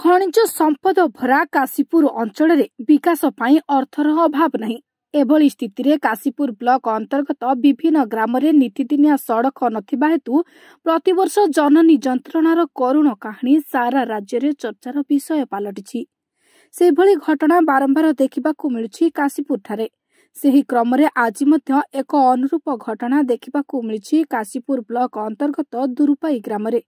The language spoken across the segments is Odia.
ଖଣିଜ ସମ୍ପଦ ଭରା କାଶୀପୁର ଅଞ୍ଚଳରେ ବିକାଶ ପାଇଁ ଅର୍ଥର ଅଭାବ ନାହିଁ ଏଭଳି ସ୍ଥିତିରେ କାଶୀପୁର ବ୍ଲକ ଅନ୍ତର୍ଗତ ବିଭିନ୍ନ ଗ୍ରାମରେ ନୀତିଦିନିଆ ସଡ଼କ ନଥିବା ହେତୁ ପ୍ରତିବର୍ଷ ଜନନୀ ଯନ୍ତ୍ରଣାର କରୁଣ କାହାଣୀ ସାରା ରାଜ୍ୟରେ ଚର୍ଚ୍ଚାର ବିଷୟ ପାଲଟିଛି ସେଭଳି ଘଟଣା ବାରମ୍ବାର ଦେଖିବାକୁ ମିଳୁଛି କାଶୀପୁରଠାରେ ସେହି କ୍ରମରେ ଆଜି ମଧ୍ୟ ଏକ ଅନୁରୂପ ଘଟଣା ଦେଖିବାକୁ ମିଳିଛି କାଶୀପୁର ବ୍ଲକ ଅନ୍ତର୍ଗତ ଦୁରୁପାଇ ଗ୍ରାମରେ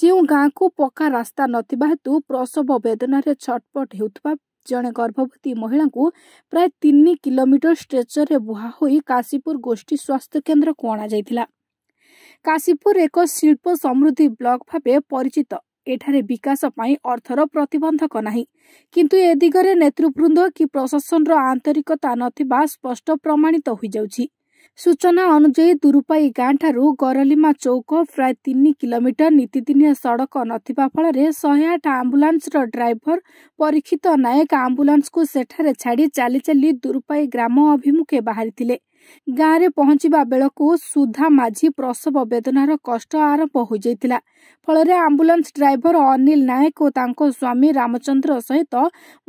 ଯେଉଁ ଗାଁକୁ ପକ୍କା ରାସ୍ତା ନଥିବା ହେତୁ ପ୍ରସବ ବେଦନାରେ ଛଟପଟ ହେଉଥିବା ଜଣେ ଗର୍ଭବତୀ ମହିଳାଙ୍କୁ ପ୍ରାୟ ତିନି କିଲୋମିଟର ଷ୍ଟ୍ରେଚରରେ ବୁହା ହୋଇ କାଶୀପୁର ଗୋଷ୍ଠୀ ସ୍ୱାସ୍ଥ୍ୟ କେନ୍ଦ୍ରକୁ ଅଣାଯାଇଥିଲା କାଶୀପୁର ଏକ ଶିଳ୍ପ ସମୃଦ୍ଧି ବ୍ଲକ ଭାବେ ପରିଚିତ ଏଠାରେ ବିକାଶ ପାଇଁ ଅର୍ଥର ପ୍ରତିବନ୍ଧକ ନାହିଁ କିନ୍ତୁ ଏ ଦିଗରେ ନେତୃବୃନ୍ଦ କି ପ୍ରଶାସନର ଆନ୍ତରିକତା ନଥିବା ସ୍ପଷ୍ଟ ପ୍ରମାଣିତ ହୋଇଯାଉଛି सूचना अनुजी दुरपूर्लीमा चौक प्राय तिन किलोमिटर नीतिदिन सडक नभएको फलै श आम्बुलान्सर ड्राइभर परीक्षित नायक आम्बुलान्सको सठार छाडि चली दुरुपाई ग्राम अभिमुखे बाँडिए ଗାଁରେ ପହଞ୍ଚିବା ବେଳକୁ ସୁଧା ମାଝି ପ୍ରସବ ବେଦନାର କଷ୍ଟ ଆରମ୍ଭ ହୋଇଯାଇଥିଲା ଫଳରେ ଆମ୍ବୁଲାନ୍ସ ଡ୍ରାଇଭର ଅନିଲ ନାୟକ ଓ ତାଙ୍କ ସ୍ୱାମୀ ରାମଚନ୍ଦ୍ର ସହିତ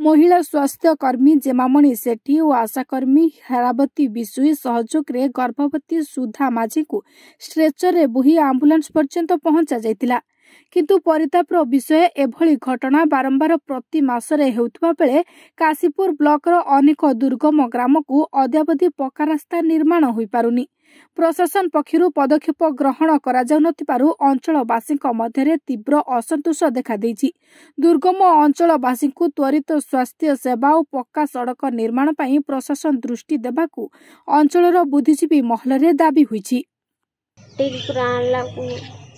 ମହିଳା ସ୍ୱାସ୍ଥ୍ୟକର୍ମୀ ଜେମାମଣି ସେଠୀ ଓ ଆଶାକର୍ମୀ ହେରାବତୀ ବିଶୋଇ ସହଯୋଗରେ ଗର୍ଭବତୀ ସୁଧା ମାଝିକୁ ଷ୍ଟ୍ରେଚରରେ ବୋହି ଆମ୍ବୁଲାନ୍ସ ପର୍ଯ୍ୟନ୍ତ ପହଞ୍ଚାଯାଇଥିଲା କିନ୍ତୁ ପରିତାପର ବିଷୟ ଏଭଳି ଘଟଣା ବାରମ୍ବାର ପ୍ରତି ମାସରେ ହେଉଥିବା ବେଳେ କାଶୀପୁର ବ୍ଲକର ଅନେକ ଦୁର୍ଗମ ଗ୍ରାମକୁ ଅଦ୍ୟାବଧି ପକ୍କା ରାସ୍ତା ନିର୍ମାଣ ହୋଇପାରୁନି ପ୍ରଶାସନ ପକ୍ଷରୁ ପଦକ୍ଷେପ ଗ୍ରହଣ କରାଯାଉନଥିବାରୁ ଅଞ୍ଚଳବାସୀଙ୍କ ମଧ୍ୟରେ ତୀବ୍ର ଅସନ୍ତୋଷ ଦେଖାଦେଇଛି ଦୁର୍ଗମ ଅଞ୍ଚଳବାସୀଙ୍କୁ ତ୍ୱରିତ ସ୍ୱାସ୍ଥ୍ୟ ସେବା ଓ ପକ୍କା ସଡ଼କ ନିର୍ମାଣ ପାଇଁ ପ୍ରଶାସନ ଦୃଷ୍ଟି ଦେବାକୁ ଅଞ୍ଚଳର ବୁଦ୍ଧିଜୀବୀ ମହଲରେ ଦାବି ହୋଇଛି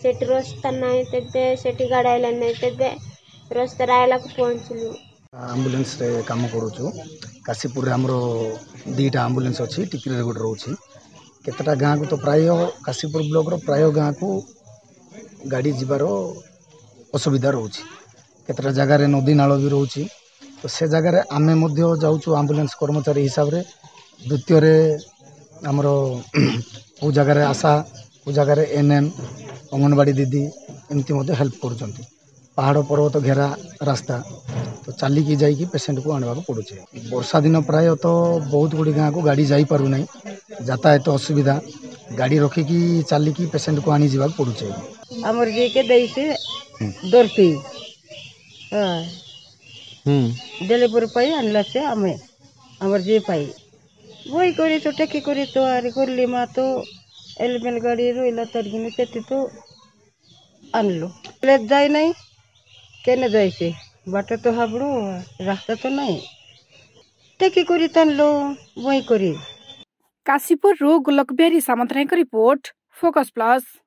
સેટ રોસ્ત નહી તે સેટી ઘડાયલ નહી તે રોસ્ત રાયલા કો પહોંચલુ ambulances કામ કરુ છું કાશીપુર અમારો દીટા ambulance છે ટીકરે ગોડ રહુ છે કેતરા ગાંગ કો તો પ્રાયો કાશીપુર બ્લોગ પ્રાયો ગાંગ કો ગાડી જીબારો અસુવિધા રહુ છે કેતરા જગા રે નદી નાળવી રહુ છે તો સે જગા રે અમે મધ્ય જાઉ છુ ambulance કર્મચારી હિસાબ રે દ્વિતીય રે અમારો ઓ જગા રે આશા ઓ જગા રે એન એન ଅଙ୍ଗନବାଡ଼ି ଦିଦି ଏମିତି ମଧ୍ୟ ହେଲ୍ପ କରୁଛନ୍ତି ପାହାଡ଼ ପର୍ବତ ଘେରା ରାସ୍ତା ତ ଚାଲିକି ଯାଇକି ପେସେଣ୍ଟକୁ ଆଣିବାକୁ ପଡ଼ୁଛି ବର୍ଷା ଦିନ ପ୍ରାୟତଃ ବହୁତ ଗୁଡ଼ିଏ ଗାଁକୁ ଗାଡ଼ି ଯାଇପାରୁନାହିଁ ଯାତାୟାତ ଅସୁବିଧା ଗାଡ଼ି ରଖିକି ଚାଲିକି ପେସେଣ୍ଟକୁ ଆଣିଯିବାକୁ ପଡ଼ୁଛି ଆମର ଯିଏକି ଦେଇଛି ଦର୍ପି ଡେଲିଭରି ପାଇଁ ଆଣିଲା ସେ ଆମେ ଆମର ଯିଏ ପାଇ বই করে তো টেকি করে তো আর করলি মা তো এলিমেল গাড়ি রইল তরগিনি তেতে তো আনলো প্লেট যায় নাই কেন যাইছে বাটা তো হাবড়ু রাস্তা তো নাই টেকি করি টানলো বই করি কাশীপুরରୁ ଗୋଲକବିହାରୀ ସାମନ୍ତରାୟଙ୍କ ରିପୋର୍ଟ ଫୋକସ୍ ପ୍ଲସ୍